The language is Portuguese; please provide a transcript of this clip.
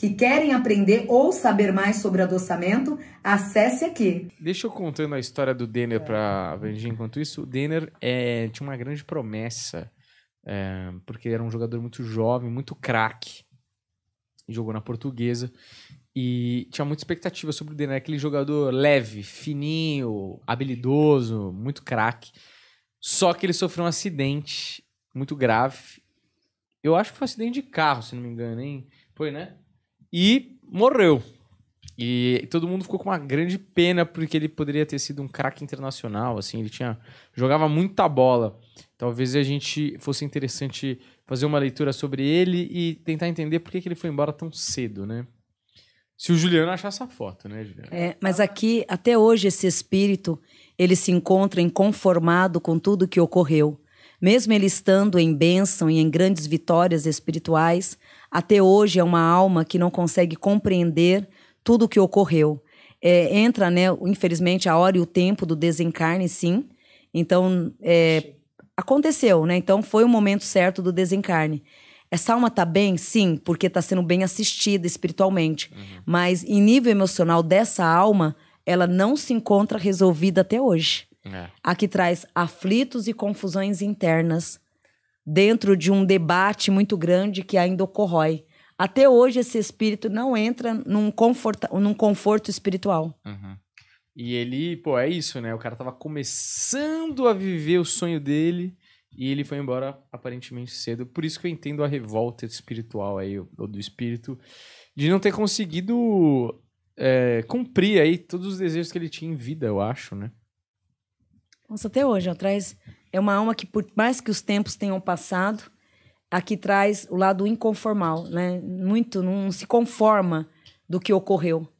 que querem aprender ou saber mais sobre adoçamento, acesse aqui. Deixa eu contando a história do Denner é. para a Enquanto isso, o Denner é, tinha uma grande promessa, é, porque era um jogador muito jovem, muito craque, jogou na portuguesa. E tinha muita expectativa sobre o Denner, aquele jogador leve, fininho, habilidoso, muito craque. Só que ele sofreu um acidente muito grave. Eu acho que foi um acidente de carro, se não me engano, hein? Foi, né? e morreu. E todo mundo ficou com uma grande pena porque ele poderia ter sido um craque internacional, assim, ele tinha jogava muita bola. Talvez a gente fosse interessante fazer uma leitura sobre ele e tentar entender por que, que ele foi embora tão cedo, né? Se o Juliano achar essa foto, né, Juliano? É, mas aqui, até hoje, esse espírito, ele se encontra inconformado com tudo o que ocorreu. Mesmo ele estando em bênção e em grandes vitórias espirituais, até hoje é uma alma que não consegue compreender tudo o que ocorreu. É, entra, né, infelizmente, a hora e o tempo do desencarne, sim. Então, é, aconteceu, né? Então, foi o momento certo do desencarne. Essa alma tá bem? Sim, porque está sendo bem assistida espiritualmente. Uhum. Mas, em nível emocional dessa alma, ela não se encontra resolvida até hoje. É. A que traz aflitos e confusões internas dentro de um debate muito grande que ainda ocorrói. Até hoje, esse espírito não entra num, conforto, num conforto espiritual. Uhum. E ele, pô, é isso, né? O cara tava começando a viver o sonho dele e ele foi embora aparentemente cedo. Por isso que eu entendo a revolta espiritual aí, ou do espírito, de não ter conseguido é, cumprir aí todos os desejos que ele tinha em vida, eu acho, né? Nossa, até hoje, ó, traz é uma alma que por mais que os tempos tenham passado, aqui traz o lado inconformal, né? Muito não se conforma do que ocorreu.